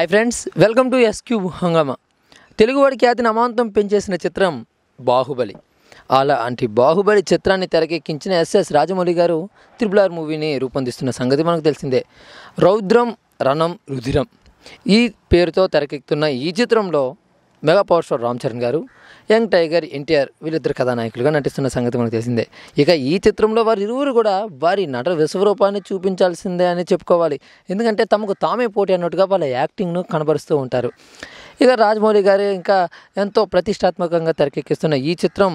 hi friends welcome to SQ హంగమ తెలుగువాడి ఖ్యాతిని అమాంతం పెంచేసిన చిత్రం బాహుబలి అలా అంటే బాహుబలి చిత్రాన్ని తెరకెక్కించిన ఎస్ఎస్ రాజమౌళి గారు ఆర్ మూవీని రూపొందిస్తున్న సంగతి మనకు తెలిసిందే రౌద్రం రణం రుధిరం ఈ పేరుతో తెరకెక్కుతున్న ఈ చిత్రంలో mega power star Ram Charan గారు యంగ్ టైగర్ ఎన్టీఆర్ వీళ్ళిద్దరు కథానాయకులుగా నటిస్తున్న సంగతి మనకు తెలిసిందే ఇక ఈ చిత్రంలో వారి ఇరువురు కూడా వారి నట విశ్వరూపాన్ని చూపించాల్సిందే అని చెప్పుకోవాలి ఎందుకంటే తమకు తామే పోటీ అన్నట్టుగా వాళ్ళ యాక్టింగ్ను కనబరుస్తూ ఉంటారు ఇక రాజమౌళి గారి ఇంకా ఎంతో ప్రతిష్టాత్మకంగా తెరకెక్కిస్తున్న ఈ చిత్రం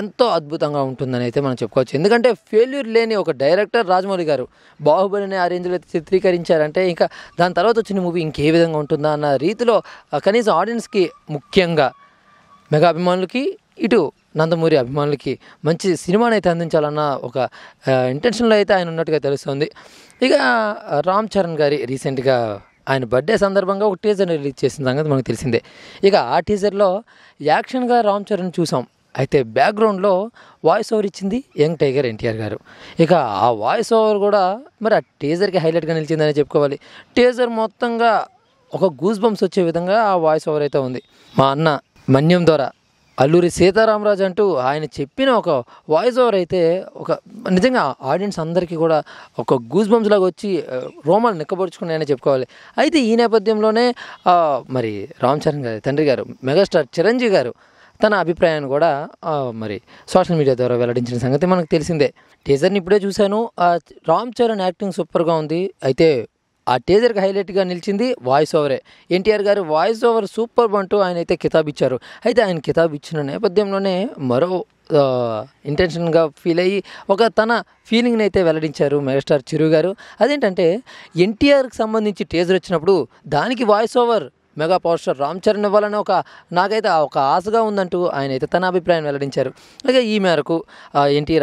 ఎంతో అద్భుతంగా ఉంటుందని అయితే మనం చెప్పుకోవచ్చు ఎందుకంటే ఫెయిల్యూర్ లేని ఒక డైరెక్టర్ రాజమౌళి గారు బాహుబలిని ఆ రేంజ్లో చిత్రీకరించారంటే ఇంకా దాని తర్వాత వచ్చిన మూవీ ఇంకే విధంగా ఉంటుందా అన్న రీతిలో కనీసం ఆడియన్స్కి ముఖ్యంగా మెగా అభిమానులకి ఇటు నందమూరి అభిమానులకి మంచి సినిమాని అయితే అందించాలన్న ఒక ఇంటెన్షన్లో అయితే ఆయన ఉన్నట్టుగా తెలుస్తుంది ఇక రామ్ చరణ్ గారి రీసెంట్గా ఆయన బర్త్డే సందర్భంగా ఒక టీజర్ రిలీజ్ చేసిన సంగతి మనకు తెలిసిందే ఇక ఆ టీజర్లో యాక్షన్గా రామ్ చరణ్ చూసాం అయితే బ్యాక్గ్రౌండ్లో వాయిస్ ఓవర్ ఇచ్చింది యంగ్ టైగర్ ఎన్టీఆర్ గారు ఇక ఆ వాయిస్ ఓవర్ కూడా మరి ఆ టీజర్కి హైలైట్గా నిలిచిందని చెప్పుకోవాలి టీజర్ మొత్తంగా ఒక గూస్ బంప్స్ వచ్చే విధంగా ఆ వాయిస్ ఓవర్ అయితే ఉంది మా అన్న మన్యం ద్వారా అల్లూరి సీతారామరాజు అంటూ ఆయన చెప్పిన ఒక వాయిస్ ఓవర్ అయితే ఒక నిజంగా ఆడియన్స్ అందరికీ కూడా ఒక గూజ్ బంప్స్ లాగా వచ్చి రోమాలు నిక్కబడుచుకున్నాయని చెప్పుకోవాలి అయితే ఈ నేపథ్యంలోనే మరి రామ్ చరణ్ గారి తండ్రి గారు మెగాస్టార్ చిరంజీవి గారు తన అభిప్రాయాన్ని కూడా మరి సోషల్ మీడియా ద్వారా వెల్లడించిన సంగతి మనకు తెలిసిందే టీజర్ని ఇప్పుడే చూశాను రామ్ చరణ్ యాక్టింగ్ సూపర్గా ఉంది అయితే ఆ టీజర్కి హైలైట్గా నిలిచింది వాయిస్ ఓవరే ఎన్టీఆర్ గారు వాయిస్ ఓవర్ సూపర్ అంటూ ఆయన అయితే కితాబ్ ఇచ్చారు అయితే ఆయన కితాబ్ ఇచ్చిన నేపథ్యంలోనే మరో ఇంటెన్షన్గా ఫీల్ అయ్యి ఒక తన ఫీలింగ్ని అయితే వెల్లడించారు మెగాస్టార్ చిరు గారు అదేంటంటే ఎన్టీఆర్కి సంబంధించి టీజర్ వచ్చినప్పుడు దానికి voice over mega power star Ram Charan ఇవ్వాలని ఒక నాకైతే ఒక ఆశగా ఉందంటూ ఆయన అయితే తన అభిప్రాయం వెల్లడించారు అలాగే ఈ మేరకు ఎన్టీ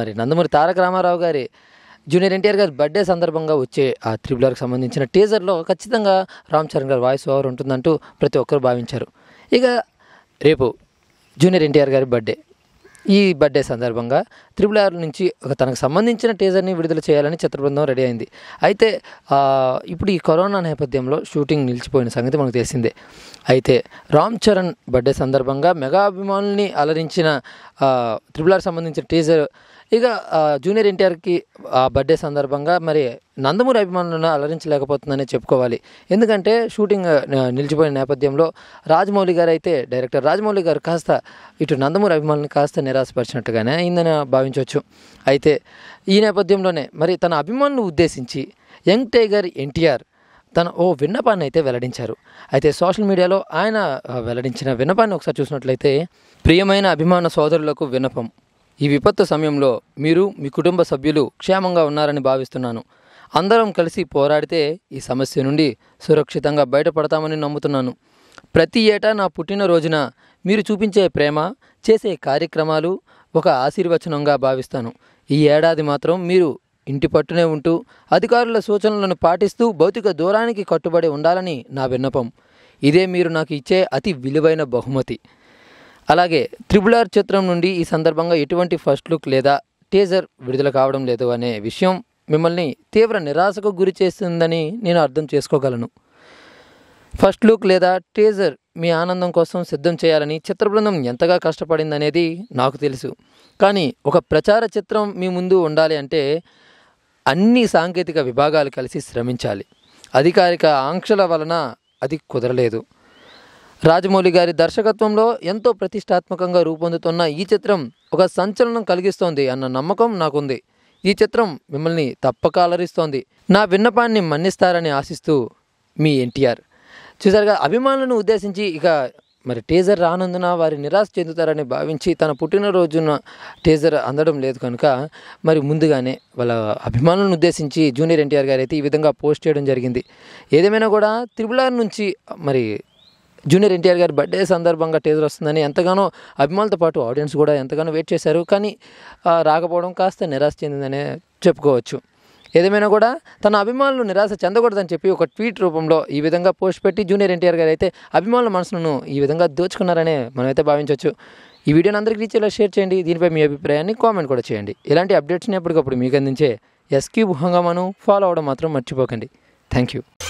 మరి నందమూరి తారక రామారావు గారి జూనియర్ ఎన్టీఆర్ గారి బర్త్డే సందర్భంగా వచ్చే ఆ ఆర్కి సంబంధించిన టీజర్లో ఖచ్చితంగా రామ్ చరణ్ గారి వాయిస్ ఓవర్ ఉంటుందంటూ ప్రతి ఒక్కరు భావించారు ఇక రేపు జూనియర్ ఎన్టీఆర్ గారి బర్త్డే ఈ బర్త్డే సందర్భంగా త్రిబుల్ ఆర్ నుంచి తనకు సంబంధించిన టీజర్ని విడుదల చేయాలని చిత్ర బృందం రెడీ అయింది అయితే ఇప్పుడు ఈ కరోనా నేపథ్యంలో షూటింగ్ నిలిచిపోయిన సంగతి మనకు తెలిసిందే అయితే రామ్ చరణ్ బర్త్డే సందర్భంగా మెగా అభిమానుల్ని అలరించిన త్రిబుల్ ఆర్ సంబంధించిన టీజర్ ఇక జూనియర్ ఎన్టీఆర్కి ఆ బర్త్డే సందర్భంగా మరి నందమూరి అభిమానులను అలరించలేకపోతుందని చెప్పుకోవాలి ఎందుకంటే షూటింగ్ నిలిచిపోయిన నేపథ్యంలో రాజమౌళి గారు అయితే డైరెక్టర్ రాజమౌళి గారు కాస్త ఇటు నందమూరి అభిమానులను కాస్త నిరాశపరిచినట్టుగానే అయిందని భావించారు భావించవచ్చు అయితే ఈ నేపథ్యంలోనే మరి తన అభిమానులు ఉద్దేశించి యంగ్ టైగర్ ఎన్టీఆర్ తన ఓ విన్నపాన్ని అయితే వెల్లడించారు అయితే సోషల్ మీడియాలో ఆయన వెల్లడించిన విన్నపాన్ని ఒకసారి చూసినట్లయితే ప్రియమైన అభిమాన సోదరులకు విన్నపం ఈ విపత్తు సమయంలో మీరు మీ కుటుంబ సభ్యులు క్షేమంగా ఉన్నారని భావిస్తున్నాను అందరం కలిసి పోరాడితే ఈ సమస్య నుండి సురక్షితంగా బయటపడతామని నమ్ముతున్నాను ప్రతి ఏటా నా పుట్టినరోజున మీరు చూపించే ప్రేమ చేసే కార్యక్రమాలు ఒక ఆశీర్వచనంగా భావిస్తాను ఈ ఏడాది మాత్రం మీరు ఇంటి పట్టునే ఉంటూ అధికారుల సూచనలను పాటిస్తూ భౌతిక దూరానికి కట్టుబడి ఉండాలని నా విన్నపం ఇదే మీరు నాకు ఇచ్చే అతి విలువైన బహుమతి అలాగే త్రిబుల్ ఆర్ చిత్రం నుండి ఈ సందర్భంగా ఎటువంటి ఫస్ట్ లుక్ లేదా టీజర్ విడుదల కావడం లేదు అనే విషయం మిమ్మల్ని తీవ్ర నిరాశకు గురి చేస్తుందని నేను అర్థం చేసుకోగలను ఫస్ట్ లుక్ లేదా టీజర్ మీ ఆనందం కోసం సిద్ధం చేయాలని చిత్ర బృందం ఎంతగా కష్టపడిందనేది నాకు తెలుసు కానీ ఒక ప్రచార చిత్రం మీ ముందు ఉండాలి అంటే అన్ని సాంకేతిక విభాగాలు కలిసి శ్రమించాలి అధికారిక ఆంక్షల వలన అది కుదరలేదు రాజమౌళి గారి దర్శకత్వంలో ఎంతో ప్రతిష్టాత్మకంగా రూపొందుతున్న ఈ చిత్రం ఒక సంచలనం కలిగిస్తోంది అన్న నమ్మకం నాకుంది ఈ చిత్రం మిమ్మల్ని తప్పక అలరిస్తోంది నా విన్నపాన్ని మన్నిస్తారని ఆశిస్తూ మీ ఎన్టీఆర్ చూసారుగా అభిమానులను ఉద్దేశించి ఇక మరి టీజర్ రానందున వారి నిరాశ చెందుతారని భావించి తన పుట్టినరోజున టీజర్ అందడం లేదు కనుక మరి ముందుగానే వాళ్ళ అభిమానులను ఉద్దేశించి జూనియర్ ఎన్టీఆర్ గారు అయితే ఈ విధంగా పోస్ట్ చేయడం జరిగింది ఏదేమైనా కూడా త్రిపుల్ నుంచి మరి జూనియర్ ఎన్టీఆర్ గారి బర్త్డే సందర్భంగా టీజర్ వస్తుందని ఎంతగానో అభిమానులతో పాటు ఆడియన్స్ కూడా ఎంతగానో వెయిట్ చేశారు కానీ రాకపోవడం కాస్త నిరాశ చెందిందనే చెప్పుకోవచ్చు ఏదేమైనా కూడా తన అభిమానులు నిరాశ చెందకూడదని చెప్పి ఒక ట్వీట్ రూపంలో ఈ విధంగా పోస్ట్ పెట్టి జూనియర్ ఎన్టీఆర్ గారు అయితే అభిమానుల మనసును ఈ విధంగా దోచుకున్నారనే మనమైతే భావించవచ్చు ఈ వీడియోని అందరికీ రీచేలా షేర్ చేయండి దీనిపై మీ అభిప్రాయాన్ని కామెంట్ కూడా చేయండి ఇలాంటి అప్డేట్స్ని ఎప్పటికప్పుడు మీకు అందించే ఎస్క్యూబ్ హంగామాను ఫాలో అవ్వడం మాత్రం మర్చిపోకండి థ్యాంక్ యూ